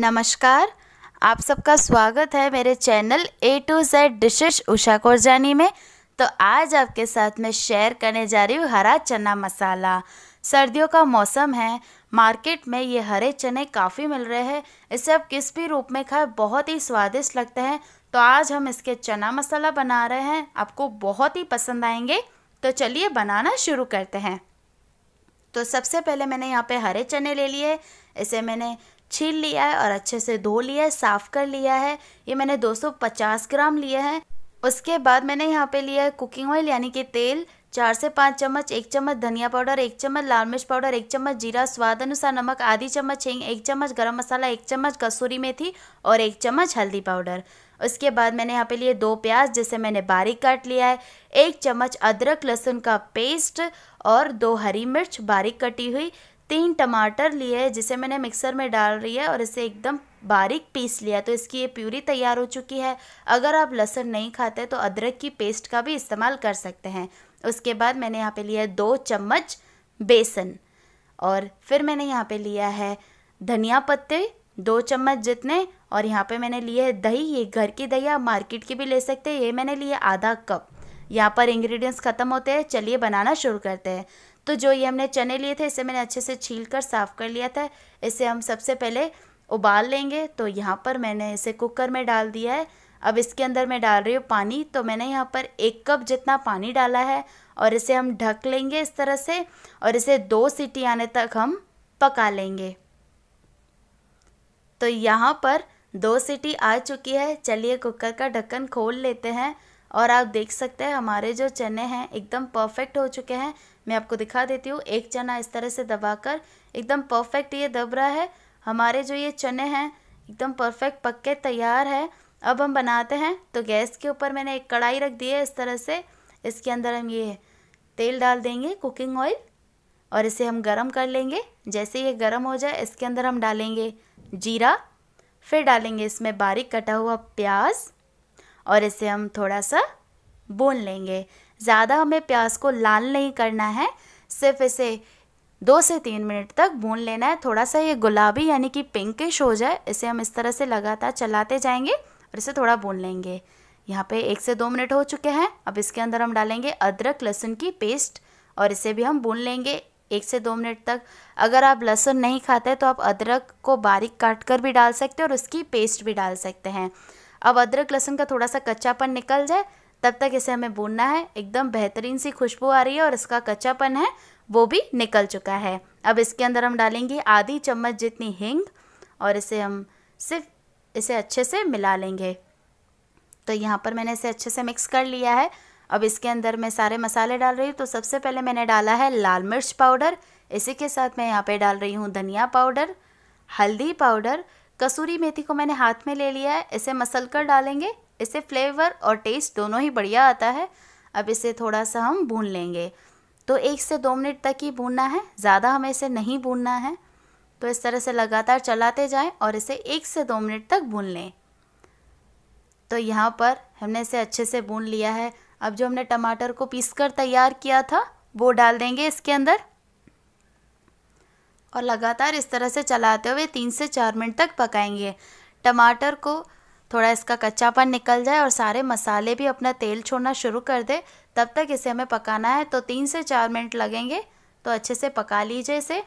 नमस्कार आप सबका स्वागत है मेरे channel A to Z dishes Usha Korjani में तो आज आपके साथ मैं शेयर करने जा रही हूँ हरा चना मसाला सर्दियों का मौसम है मार्केट में ये हरे चने काफ़ी मिल रहे हैं इसे आप किस भी रूप में खाएं बहुत ही स्वादिष्ट लगते हैं तो आज हम इसके चना मसाला बना रहे हैं आपको बहुत ही पसंद आएंगे तो चलिए बनाना शुरू करते हैं तो सबसे पहले मैंने यहाँ पे हरे चने ले लिए इसे मैंने छील लिया है और अच्छे से धो लिया है साफ़ कर लिया है ये मैंने 250 ग्राम लिया है उसके बाद मैंने यहाँ पे लिया है कुकिंग ऑयल यानी कि तेल चार से पाँच चम्मच एक चम्मच धनिया पाउडर एक चम्मच लाल मिर्च पाउडर एक चम्मच जीरा स्वाद अनुसार नमक आधी चम्मच हिंग एक चम्मच गरम मसाला एक चम्मच कसूरी मेथी और एक चम्मच हल्दी पाउडर उसके बाद मैंने यहाँ पे लिए दो प्याज जिसे मैंने बारीक काट लिया है एक चम्मच अदरक लहसुन का पेस्ट और दो हरी मिर्च बारीक कटी हुई तीन टमाटर लिए है जिसे मैंने मिक्सर में डाल रही है और इसे एकदम बारीक पीस लिया तो इसकी ये प्यूरी तैयार हो चुकी है अगर आप लहसुन नहीं खाते तो अदरक की पेस्ट का भी इस्तेमाल कर सकते हैं उसके बाद मैंने यहाँ पे लिया है दो चम्मच बेसन और फिर मैंने यहाँ पे लिया है धनिया पत्ते दो चम्मच जितने और यहाँ पे मैंने लिए है दही ये घर की दही आप मार्केट की भी ले सकते हैं ये मैंने लिए आधा कप यहाँ पर इंग्रेडिएंट्स ख़त्म होते हैं चलिए बनाना शुरू करते हैं तो जो ये हमने चने लिए थे इसे मैंने अच्छे से छील कर साफ़ कर लिया था इसे हम सबसे पहले उबाल लेंगे तो यहाँ पर मैंने इसे कुकर में डाल दिया है अब इसके अंदर मैं डाल रही हूँ पानी तो मैंने यहाँ पर एक कप जितना पानी डाला है और इसे हम ढक लेंगे इस तरह से और इसे दो सीटी आने तक हम पका लेंगे तो यहाँ पर दो सीटी आ चुकी है चलिए कुकर का ढक्कन खोल लेते हैं और आप देख सकते हैं हमारे जो चने हैं एकदम परफेक्ट हो चुके हैं मैं आपको दिखा देती हूँ एक चना इस तरह से दबाकर एकदम परफेक्ट ये दब रहा है हमारे जो ये चने हैं एकदम परफेक्ट पक्के तैयार है अब हम बनाते हैं तो गैस के ऊपर मैंने एक कढ़ाई रख दी है इस तरह से इसके अंदर हम ये तेल डाल देंगे कुकिंग ऑयल और इसे हम गरम कर लेंगे जैसे ये गरम हो जाए इसके अंदर हम डालेंगे जीरा फिर डालेंगे इसमें बारीक कटा हुआ प्याज़ और इसे हम थोड़ा सा भून लेंगे ज़्यादा हमें प्याज को लाल नहीं करना है सिर्फ इसे दो से तीन मिनट तक भून लेना है थोड़ा सा ये गुलाबी यानी कि पिंकिश हो जाए इसे हम इस तरह से लगातार चलाते जाएंगे और इसे थोड़ा भून लेंगे यहाँ पे एक से दो मिनट हो चुके हैं अब इसके अंदर हम डालेंगे अदरक लहसुन की पेस्ट और इसे भी हम भून लेंगे एक से दो मिनट तक अगर आप लहसुन नहीं खाते तो आप अदरक को बारीक काट कर भी डाल सकते हैं और उसकी पेस्ट भी डाल सकते हैं अब अदरक लहसुन का थोड़ा सा कच्चापन निकल जाए तब तक इसे हमें भूनना है एकदम बेहतरीन सी खुशबू आ रही है और इसका कच्चापन है वो भी निकल चुका है अब इसके अंदर हम डालेंगे आधी चम्मच जितनी हिंग और इसे हम सिर्फ इसे अच्छे से मिला लेंगे तो यहाँ पर मैंने इसे अच्छे से मिक्स कर लिया है अब इसके अंदर मैं सारे मसाले डाल रही हूँ तो सबसे पहले मैंने डाला है लाल मिर्च पाउडर इसी के साथ मैं यहाँ पे डाल रही हूँ धनिया पाउडर हल्दी पाउडर कसूरी मेथी को मैंने हाथ में ले लिया है इसे मसल कर डालेंगे इसे फ्लेवर और टेस्ट दोनों ही बढ़िया आता है अब इसे थोड़ा सा हम भून लेंगे तो एक से दो मिनट तक ही भूनना है ज़्यादा हमें इसे नहीं भूनना है तो इस तरह से लगातार चलाते जाएं और इसे एक से दो मिनट तक भून लें तो यहाँ पर हमने इसे अच्छे से भून लिया है अब जो हमने टमाटर को पीस कर तैयार किया था वो डाल देंगे इसके अंदर और लगातार इस तरह से चलाते हुए तीन से चार मिनट तक पकाएंगे टमाटर को थोड़ा इसका कच्चापन निकल जाए और सारे मसाले भी अपना तेल छोड़ना शुरू कर दे तब तक इसे हमें पकाना है तो तीन से चार मिनट लगेंगे तो अच्छे से पका लीजिए इसे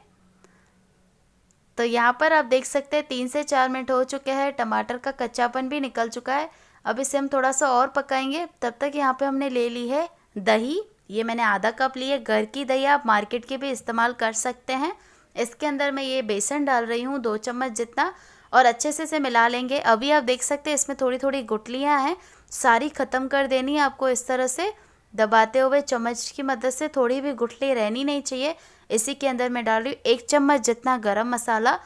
तो यहाँ पर आप देख सकते हैं तीन से चार मिनट हो चुके हैं टमाटर का कच्चापन भी निकल चुका है अब इसे हम थोड़ा सा और पकाएंगे तब तक यहाँ पे हमने ले ली है दही ये मैंने आधा कप ली है घर की दही आप मार्केट के भी इस्तेमाल कर सकते हैं इसके अंदर मैं ये बेसन डाल रही हूँ दो चम्मच जितना और अच्छे से इसे मिला लेंगे अभी आप देख सकते हैं इसमें थोड़ी थोड़ी गुटलियाँ हैं सारी ख़त्म कर देनी है आपको इस तरह से दबाते हुए चम्मच की मदद से थोड़ी भी गुठली रहनी नहीं चाहिए इसी के अंदर मैं डाल रही हूँ एक चम्मच जितना गरम मसाला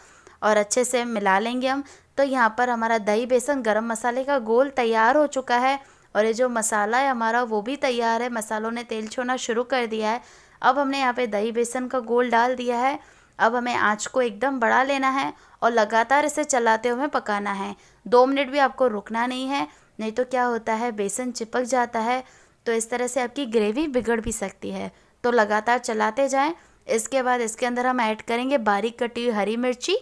और अच्छे से मिला लेंगे हम तो यहाँ पर हमारा दही बेसन गरम मसाले का गोल तैयार हो चुका है और ये जो मसाला है हमारा वो भी तैयार है मसालों ने तेल छोड़ना शुरू कर दिया है अब हमने यहाँ पे दही बेसन का गोल डाल दिया है अब हमें आँच को एकदम बढ़ा लेना है और लगातार इसे चलाते हुए पकाना है दो मिनट भी आपको रुकना नहीं है नहीं तो क्या होता है बेसन चिपक जाता है तो इस तरह से आपकी ग्रेवी बिगड़ भी सकती है तो लगातार चलाते जाएं इसके बाद इसके अंदर हम ऐड करेंगे बारीक कटी हुई हरी मिर्ची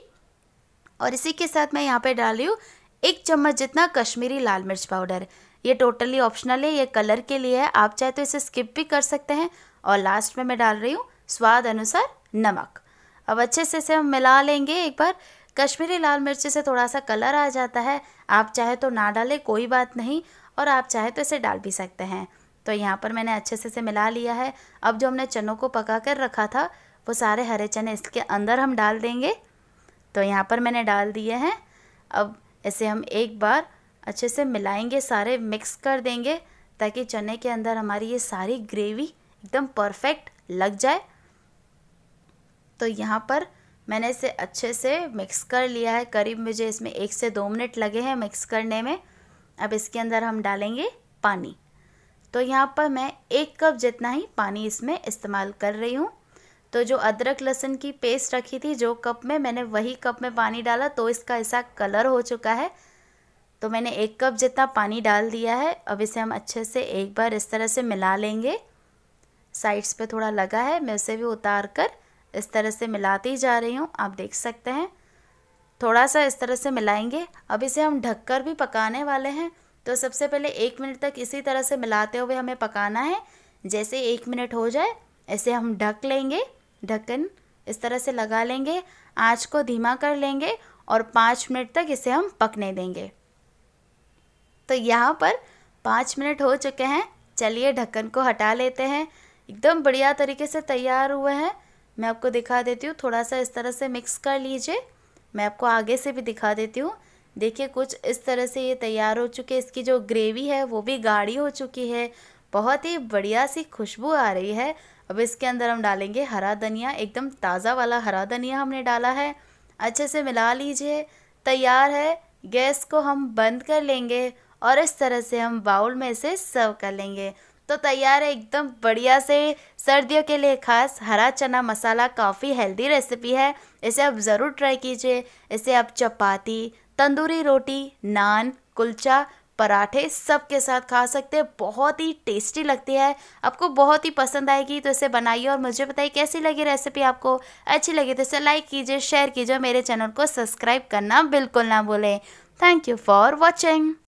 और इसी के साथ मैं यहाँ पे डाल रही हूँ एक चम्मच जितना कश्मीरी लाल मिर्च पाउडर ये टोटली ऑप्शनल है ये कलर के लिए है आप चाहे तो इसे स्किप भी कर सकते हैं और लास्ट में मैं डाल रही हूँ स्वाद अनुसार नमक अब अच्छे से इसे हम मिला लेंगे एक बार कश्मीरी लाल मिर्च से थोड़ा सा कलर आ जाता है आप चाहे तो ना डालें कोई बात नहीं और आप चाहे तो इसे डाल भी सकते हैं तो यहाँ पर मैंने अच्छे से इसे मिला लिया है अब जो हमने चनों को पका कर रखा था वो सारे हरे चने इसके अंदर हम डाल देंगे तो यहाँ पर मैंने डाल दिए हैं अब इसे हम एक बार अच्छे से मिलाएंगे सारे मिक्स कर देंगे ताकि चने के अंदर हमारी ये सारी ग्रेवी एकदम परफेक्ट लग जाए तो यहाँ पर मैंने इसे अच्छे से मिक्स कर लिया है करीब मुझे इसमें एक से दो मिनट लगे हैं मिक्स करने में अब इसके अंदर हम डालेंगे पानी तो यहाँ पर मैं एक कप जितना ही पानी इसमें इस्तेमाल कर रही हूँ तो जो अदरक लहसुन की पेस्ट रखी थी जो कप में मैंने वही कप में पानी डाला तो इसका ऐसा कलर हो चुका है तो मैंने एक कप जितना पानी डाल दिया है अब इसे हम अच्छे से एक बार इस तरह से मिला लेंगे साइड्स पे थोड़ा लगा है मैं उसे भी उतार कर इस तरह से मिलाती जा रही हूँ आप देख सकते हैं थोड़ा सा इस तरह से मिलाएंगे अब इसे हम ढककर भी पकाने वाले हैं तो सबसे पहले एक मिनट तक इसी तरह से मिलाते हुए हमें पकाना है जैसे एक मिनट हो जाए ऐसे हम ढक लेंगे ढक्कन इस तरह से लगा लेंगे आँच को धीमा कर लेंगे और पाँच मिनट तक इसे हम पकने देंगे तो यहाँ पर पाँच मिनट हो चुके हैं चलिए ढक्कन को हटा लेते हैं एकदम बढ़िया तरीके से तैयार हुए हैं मैं आपको दिखा देती हूँ थोड़ा सा इस तरह से मिक्स कर लीजिए मैं आपको आगे से भी दिखा देती हूँ देखिए कुछ इस तरह से ये तैयार हो चुके इसकी जो ग्रेवी है वो भी गाढ़ी हो चुकी है बहुत ही बढ़िया सी खुशबू आ रही है अब इसके अंदर हम डालेंगे हरा धनिया एकदम ताज़ा वाला हरा धनिया हमने डाला है अच्छे से मिला लीजिए तैयार है गैस को हम बंद कर लेंगे और इस तरह से हम बाउल में इसे सर्व कर लेंगे तो तैयार है एकदम बढ़िया से सर्दियों के लिए खास हरा चना मसाला काफ़ी हेल्दी रेसिपी है इसे आप ज़रूर ट्राई कीजिए इसे आप चपाती तंदूरी रोटी नान कुलचा पराठे सब के साथ खा सकते हैं बहुत ही टेस्टी लगती है आपको बहुत ही पसंद आएगी तो इसे बनाइए और मुझे बताइए कैसी लगी रेसिपी आपको अच्छी लगी तो इसे लाइक कीजिए शेयर कीजिए मेरे चैनल को सब्सक्राइब करना बिल्कुल ना भूलें थैंक यू फॉर वॉचिंग